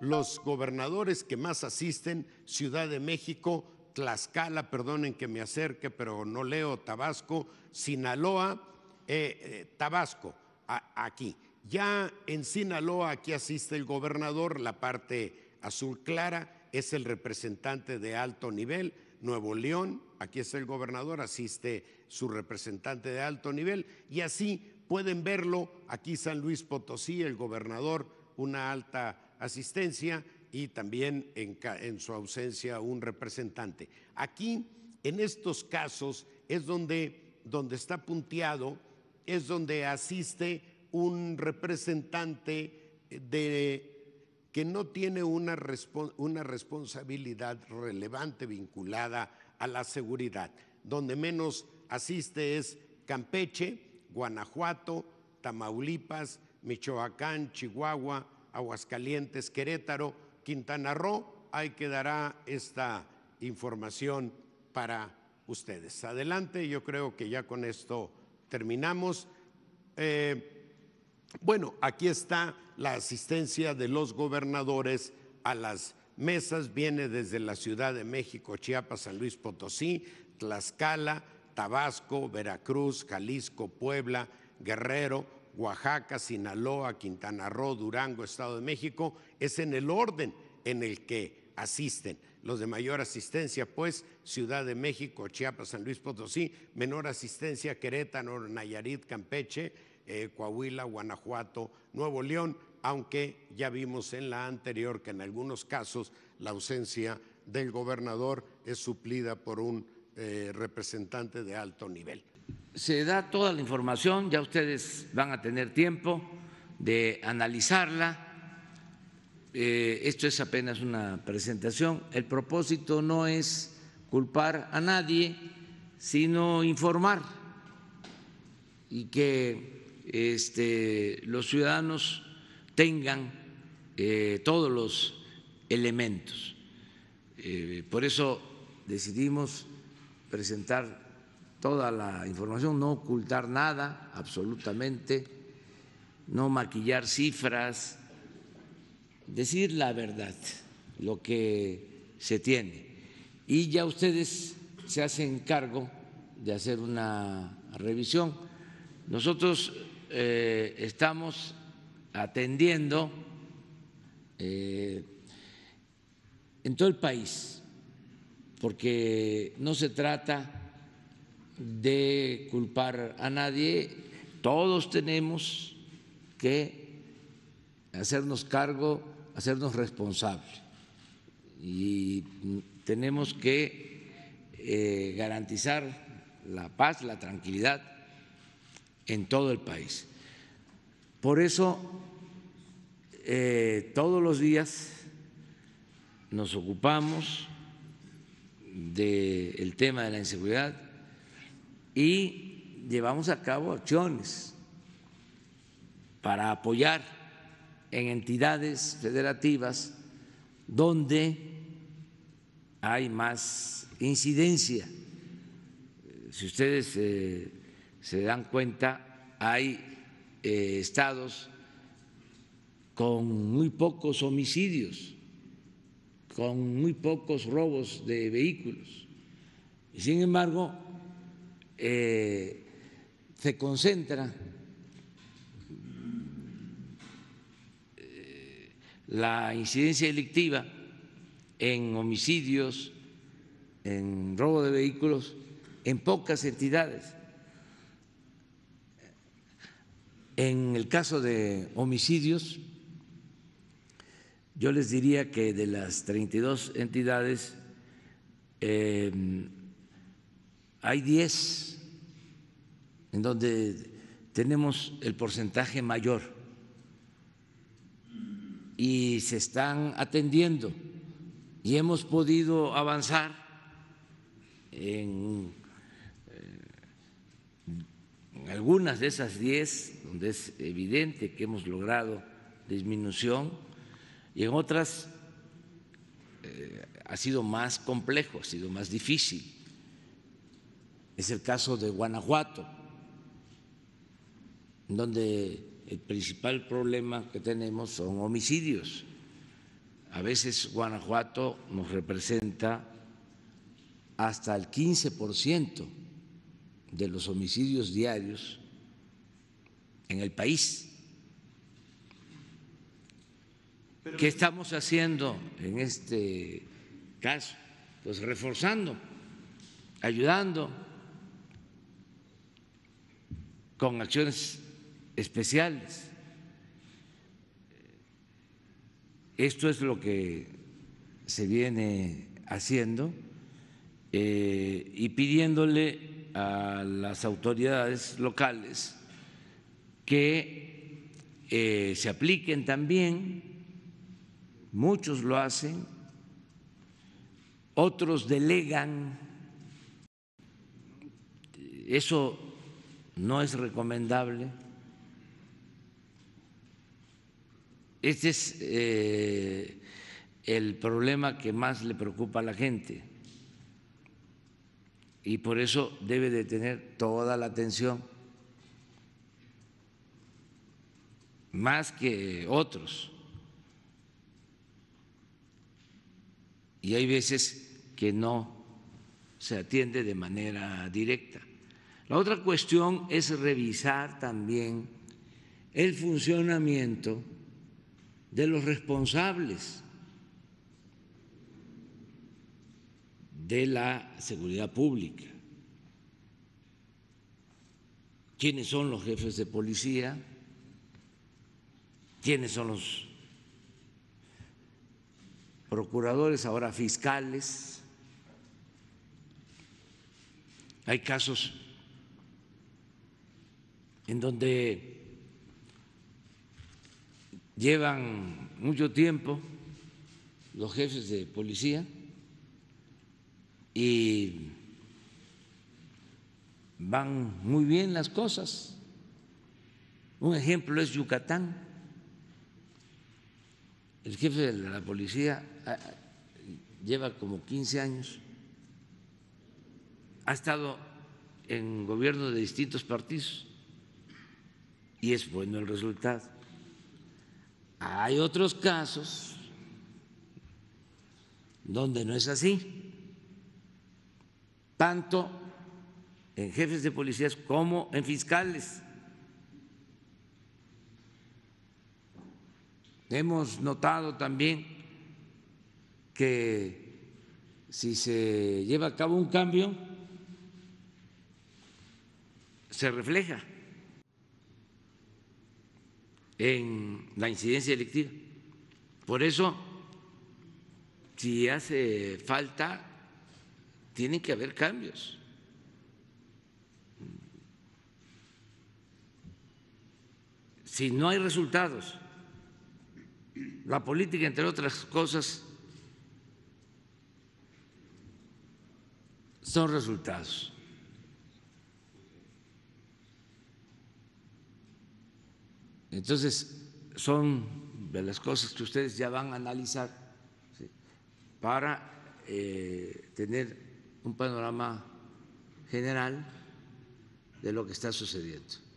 los gobernadores que más asisten, Ciudad de México, Tlaxcala, perdonen que me acerque, pero no leo, Tabasco, Sinaloa, eh, eh, Tabasco, aquí. Ya en Sinaloa, aquí asiste el gobernador, la parte azul clara, es el representante de alto nivel, Nuevo León, aquí es el gobernador, asiste su representante de alto nivel, y así pueden verlo, aquí San Luis Potosí, el gobernador, una alta asistencia y también en, su ausencia un representante. Aquí, en estos casos, es donde, donde está punteado, es donde asiste un representante de que no tiene una, una, responsabilidad relevante vinculada a la seguridad. Donde menos asiste es Campeche, Guanajuato, Tamaulipas, Michoacán, Chihuahua, Aguascalientes, Querétaro, Quintana Roo. Ahí quedará esta información para ustedes. Adelante, yo creo que ya con esto terminamos. Eh, bueno, aquí está la asistencia de los gobernadores a las mesas, viene desde la Ciudad de México, Chiapas, San Luis Potosí, Tlaxcala, Tabasco, Veracruz, Jalisco, Puebla, Guerrero, Oaxaca, Sinaloa, Quintana Roo, Durango, Estado de México, es en el orden en el que asisten. Los de mayor asistencia, pues, Ciudad de México, Chiapas, San Luis Potosí, menor asistencia, Querétaro, Nayarit, Campeche, eh, Coahuila, Guanajuato, Nuevo León, aunque ya vimos en la anterior que en algunos casos la ausencia del gobernador es suplida por un eh, representante de alto nivel se da toda la información, ya ustedes van a tener tiempo de analizarla. Eh, esto es apenas una presentación. El propósito no es culpar a nadie, sino informar y que este, los ciudadanos tengan eh, todos los elementos. Eh, por eso decidimos presentar toda la información, no ocultar nada absolutamente, no maquillar cifras, decir la verdad, lo que se tiene. Y ya ustedes se hacen cargo de hacer una revisión. Nosotros eh, estamos atendiendo eh, en todo el país, porque no se trata de culpar a nadie, todos tenemos que hacernos cargo, hacernos responsables y tenemos que eh, garantizar la paz, la tranquilidad en todo el país. Por eso, eh, todos los días nos ocupamos del tema de la inseguridad, y llevamos a cabo acciones para apoyar en entidades federativas donde hay más incidencia. Si ustedes eh, se dan cuenta, hay eh, estados con muy pocos homicidios, con muy pocos robos de vehículos. Y sin embargo, eh, se concentra eh, la incidencia delictiva en homicidios, en robo de vehículos, en pocas entidades. En el caso de homicidios, yo les diría que de las 32 entidades, eh, hay 10 en donde tenemos el porcentaje mayor y se están atendiendo y hemos podido avanzar en, eh, algunas de esas 10, donde es evidente que hemos logrado disminución, y en otras eh, ha sido más complejo, ha sido más difícil es el caso de Guanajuato, donde el principal problema que tenemos son homicidios. A veces Guanajuato nos representa hasta el 15 por ciento de los homicidios diarios en el país. ¿Qué estamos haciendo en este caso? Pues reforzando, ayudando con acciones especiales. Esto es lo que se viene haciendo eh, y pidiéndole a las autoridades locales que eh, se apliquen también, muchos lo hacen, otros delegan, eso no es recomendable. Este es eh, el problema que más le preocupa a la gente y por eso debe de tener toda la atención, más que otros. Y hay veces que no se atiende de manera directa. La otra cuestión es revisar también el funcionamiento de los responsables de la seguridad pública. ¿Quiénes son los jefes de policía? ¿Quiénes son los procuradores, ahora fiscales? Hay casos en donde llevan mucho tiempo los jefes de policía y van muy bien las cosas. Un ejemplo es Yucatán. El jefe de la policía ah, lleva como 15 años, ha estado en gobierno de distintos partidos y es bueno el resultado. Hay otros casos donde no es así, tanto en jefes de policías como en fiscales. Hemos notado también que si se lleva a cabo un cambio, se refleja en la incidencia electiva, Por eso, si hace falta, tienen que haber cambios. Si no hay resultados, la política, entre otras cosas, son resultados. Entonces, son de las cosas que ustedes ya van a analizar para eh, tener un panorama general de lo que está sucediendo.